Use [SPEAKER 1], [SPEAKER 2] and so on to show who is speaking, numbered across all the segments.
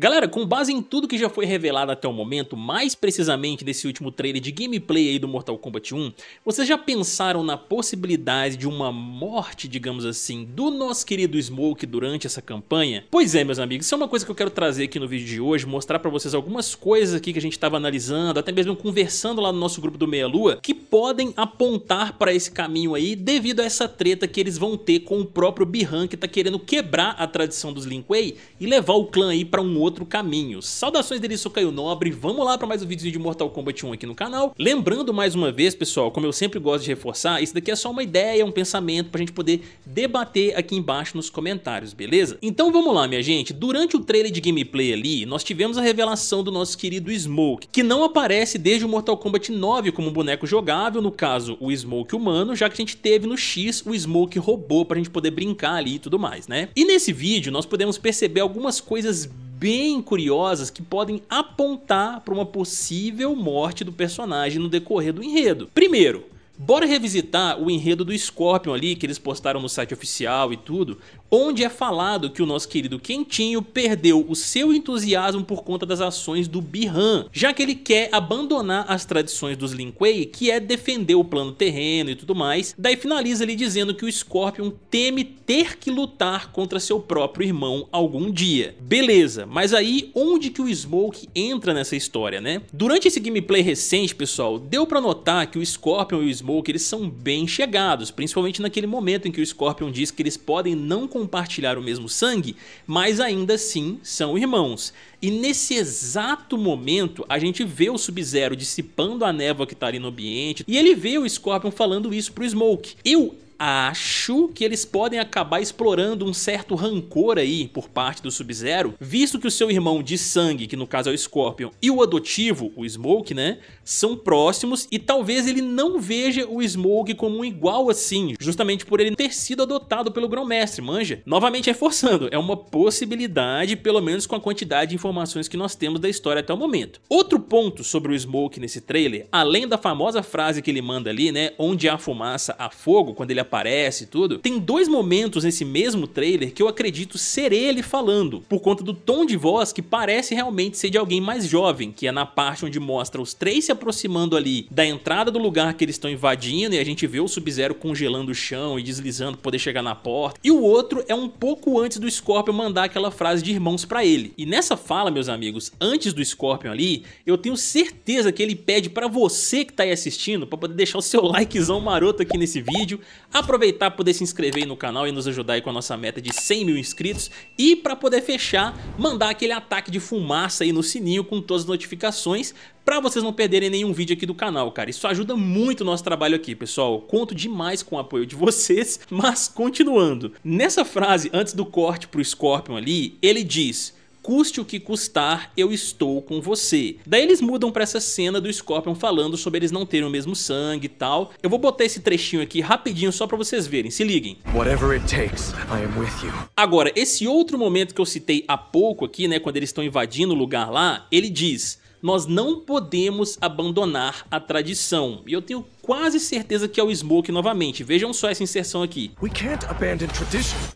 [SPEAKER 1] Galera, com base em tudo que já foi revelado até o momento, mais precisamente desse último trailer de gameplay aí do Mortal Kombat 1, vocês já pensaram na possibilidade de uma morte, digamos assim, do nosso querido Smoke durante essa campanha? Pois é, meus amigos, isso é uma coisa que eu quero trazer aqui no vídeo de hoje, mostrar pra vocês algumas coisas aqui que a gente estava analisando, até mesmo conversando lá no nosso grupo do Meia Lua, que podem apontar pra esse caminho aí devido a essa treta que eles vão ter com o próprio Bihan, que tá querendo quebrar a tradição dos Lin Kuei e levar o clã aí pra um outro outro caminho. Saudações dele, sou Caio Nobre, vamos lá para mais um vídeo de Mortal Kombat 1 aqui no canal. Lembrando mais uma vez, pessoal, como eu sempre gosto de reforçar, isso daqui é só uma ideia, um pensamento para a gente poder debater aqui embaixo nos comentários, beleza? Então vamos lá, minha gente, durante o trailer de gameplay ali, nós tivemos a revelação do nosso querido Smoke, que não aparece desde o Mortal Kombat 9 como um boneco jogável, no caso o Smoke humano, já que a gente teve no X o Smoke robô para a gente poder brincar ali e tudo mais, né? E nesse vídeo nós podemos perceber algumas coisas bem curiosas que podem apontar para uma possível morte do personagem no decorrer do enredo. Primeiro, Bora revisitar o enredo do Scorpion ali, que eles postaram no site oficial e tudo, onde é falado que o nosso querido Quentinho perdeu o seu entusiasmo por conta das ações do Bihan, já que ele quer abandonar as tradições dos Lin Kuei, que é defender o plano terreno e tudo mais, daí finaliza ele dizendo que o Scorpion teme ter que lutar contra seu próprio irmão algum dia. Beleza, mas aí onde que o Smoke entra nessa história, né? Durante esse gameplay recente, pessoal, deu pra notar que o Scorpion e o Smoke eles são bem chegados, principalmente naquele momento em que o Scorpion diz que eles podem não compartilhar o mesmo sangue, mas ainda assim são irmãos. E nesse exato momento, a gente vê o Sub-Zero dissipando a névoa que tá ali no ambiente, e ele vê o Scorpion falando isso pro Smoke. Eu acho que eles podem acabar explorando um certo rancor aí por parte do Sub-Zero, visto que o seu irmão de sangue, que no caso é o Scorpion, e o adotivo, o Smoke, né, são próximos e talvez ele não veja o Smoke como um igual assim, justamente por ele ter sido adotado pelo Grão-Mestre, manja? Novamente reforçando, é uma possibilidade, pelo menos com a quantidade de informações que nós temos da história até o momento. Outro ponto sobre o Smoke nesse trailer, além da famosa frase que ele manda ali, né, onde há fumaça, há fogo, quando ele aparece e tudo, tem dois momentos nesse mesmo trailer que eu acredito ser ele falando, por conta do tom de voz que parece realmente ser de alguém mais jovem, que é na parte onde mostra os três se aproximando ali da entrada do lugar que eles estão invadindo e a gente vê o Sub-Zero congelando o chão e deslizando pra poder chegar na porta. E o outro é um pouco antes do Scorpion mandar aquela frase de irmãos para ele. E nessa fala, meus amigos, antes do Scorpion ali, eu tenho certeza que ele pede para você que tá aí assistindo, para poder deixar o seu likezão maroto aqui nesse vídeo, aproveitar para poder se inscrever no canal e nos ajudar aí com a nossa meta de 100 mil inscritos e para poder fechar, mandar aquele ataque de fumaça aí no sininho com todas as notificações para vocês não perderem nenhum vídeo aqui do canal, cara. Isso ajuda muito o nosso trabalho aqui, pessoal. Eu conto demais com o apoio de vocês, mas continuando. Nessa frase, antes do corte pro Scorpion ali, ele diz custe o que custar, eu estou com você. Daí eles mudam pra essa cena do Scorpion falando sobre eles não terem o mesmo sangue e tal. Eu vou botar esse trechinho aqui rapidinho só pra vocês verem, se liguem. Whatever it takes, I am with you. Agora, esse outro momento que eu citei há pouco aqui, né, quando eles estão invadindo o lugar lá, ele diz nós não podemos abandonar a tradição. E eu tenho quase certeza que é o Smoke novamente. Vejam só essa inserção aqui.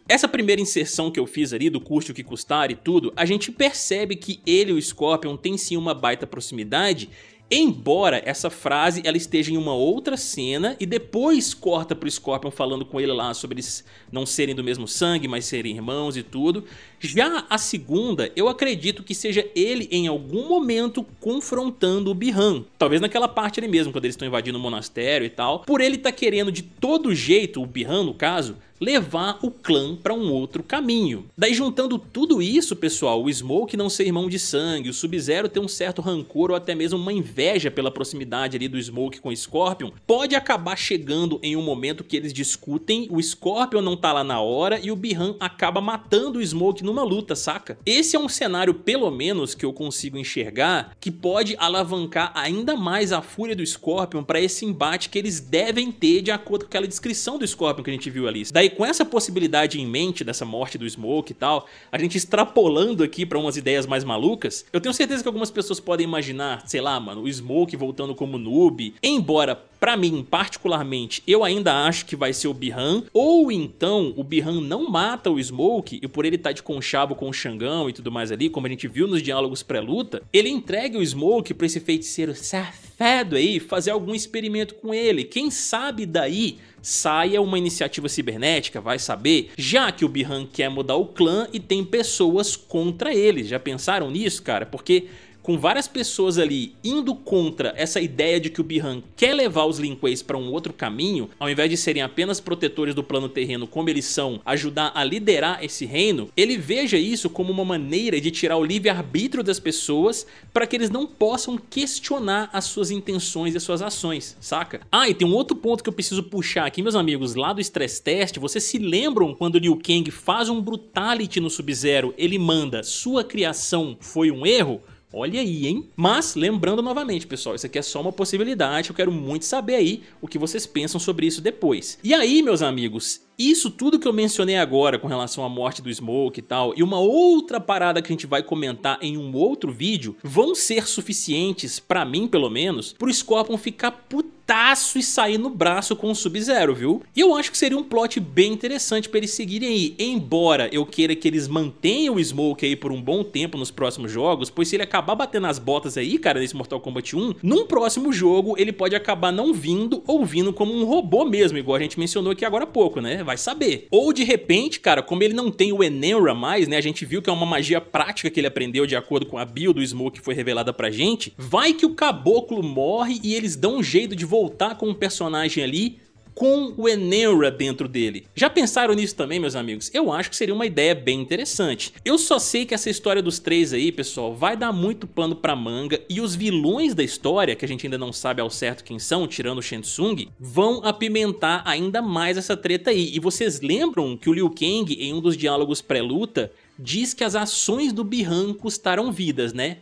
[SPEAKER 1] Essa primeira inserção que eu fiz ali, do custe o que custar e tudo, a gente percebe que ele e o Scorpion têm sim uma baita proximidade Embora essa frase ela esteja em uma outra cena e depois corta pro Scorpion falando com ele lá sobre eles não serem do mesmo sangue, mas serem irmãos e tudo. Já a segunda, eu acredito que seja ele em algum momento confrontando o Bihan. Talvez naquela parte ali mesmo, quando eles estão invadindo o monastério e tal. Por ele tá querendo de todo jeito, o Bihan no caso, levar o clã para um outro caminho. Daí juntando tudo isso, pessoal, o Smoke não ser irmão de sangue, o Sub-Zero ter um certo rancor ou até mesmo uma inveja pela proximidade ali do Smoke com o Scorpion, pode acabar chegando em um momento que eles discutem, o Scorpion não tá lá na hora e o Bihan acaba matando o Smoke numa luta, saca? Esse é um cenário, pelo menos, que eu consigo enxergar, que pode alavancar ainda mais a fúria do Scorpion para esse embate que eles devem ter de acordo com aquela descrição do Scorpion que a gente viu ali. Daí com essa possibilidade em mente dessa morte do Smoke e tal, a gente extrapolando aqui para umas ideias mais malucas, eu tenho certeza que algumas pessoas podem imaginar, sei lá, mano, o Smoke voltando como noob, embora para mim, particularmente, eu ainda acho que vai ser o Bihan, ou então o Bihan não mata o Smoke e por ele estar tá de conchavo com o Xangão e tudo mais ali, como a gente viu nos diálogos pré-luta, ele entrega o Smoke para esse feiticeiro safado aí fazer algum experimento com ele. Quem sabe daí saia uma iniciativa cibernética, vai saber, já que o Bihan quer mudar o clã e tem pessoas contra ele Já pensaram nisso, cara? Porque com várias pessoas ali indo contra essa ideia de que o Bihan quer levar os Linqueis para um outro caminho, ao invés de serem apenas protetores do plano terreno como eles são, ajudar a liderar esse reino, ele veja isso como uma maneira de tirar o livre-arbítrio das pessoas para que eles não possam questionar as suas intenções e as suas ações, saca? Ah, e tem um outro ponto que eu preciso puxar aqui, meus amigos, lá do Stress Test, vocês se lembram quando Liu Kang faz um Brutality no Sub-Zero, ele manda sua criação foi um erro? Olha aí, hein? Mas, lembrando novamente, pessoal, isso aqui é só uma possibilidade. Eu quero muito saber aí o que vocês pensam sobre isso depois. E aí, meus amigos, isso tudo que eu mencionei agora com relação à morte do Smoke e tal, e uma outra parada que a gente vai comentar em um outro vídeo, vão ser suficientes, pra mim pelo menos, pro Scorpion ficar putaço e sair no braço com o Sub-Zero, viu? E eu acho que seria um plot bem interessante pra eles seguirem aí, embora eu queira que eles mantenham o Smoke aí por um bom tempo nos próximos jogos, pois se ele acabar batendo as botas aí, cara, nesse Mortal Kombat 1, num próximo jogo ele pode acabar não vindo ou vindo como um robô mesmo, igual a gente mencionou aqui agora há pouco, né? Vai saber. Ou de repente, cara, como ele não tem o Enenra mais, né? A gente viu que é uma magia prática que ele aprendeu de acordo com a bio do Smoke que foi revelada pra gente. Vai que o caboclo morre e eles dão um jeito de voltar com o um personagem ali com o Enera dentro dele. Já pensaram nisso também, meus amigos? Eu acho que seria uma ideia bem interessante. Eu só sei que essa história dos três aí, pessoal, vai dar muito pano pra manga e os vilões da história, que a gente ainda não sabe ao certo quem são, tirando o Shensung, vão apimentar ainda mais essa treta aí. E vocês lembram que o Liu Kang, em um dos diálogos pré-luta, diz que as ações do Bihan custaram vidas, né?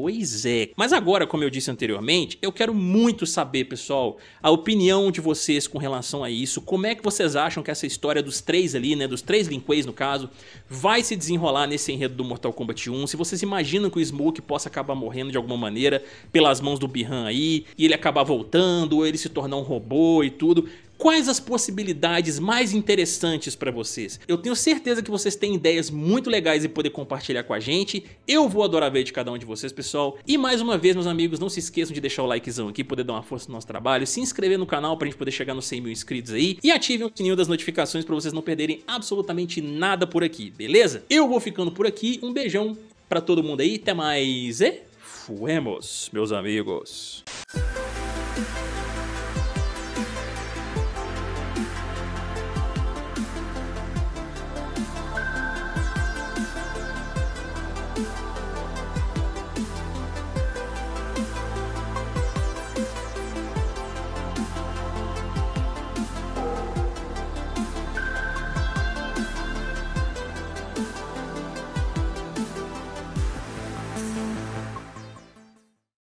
[SPEAKER 1] Pois é. Mas agora, como eu disse anteriormente, eu quero muito saber, pessoal, a opinião de vocês com relação a isso. Como é que vocês acham que essa história dos três ali, né, dos três Linqueis no caso, vai se desenrolar nesse enredo do Mortal Kombat 1? Se vocês imaginam que o Smoke possa acabar morrendo de alguma maneira pelas mãos do Bihan aí, e ele acabar voltando, ou ele se tornar um robô e tudo quais as possibilidades mais interessantes para vocês. Eu tenho certeza que vocês têm ideias muito legais e poder compartilhar com a gente. Eu vou adorar ver de cada um de vocês, pessoal. E mais uma vez, meus amigos, não se esqueçam de deixar o likezão aqui, poder dar uma força no nosso trabalho, se inscrever no canal pra gente poder chegar nos 100 mil inscritos aí e ativem o sininho das notificações para vocês não perderem absolutamente nada por aqui, beleza? Eu vou ficando por aqui, um beijão para todo mundo aí, até mais e fuemos, meus amigos.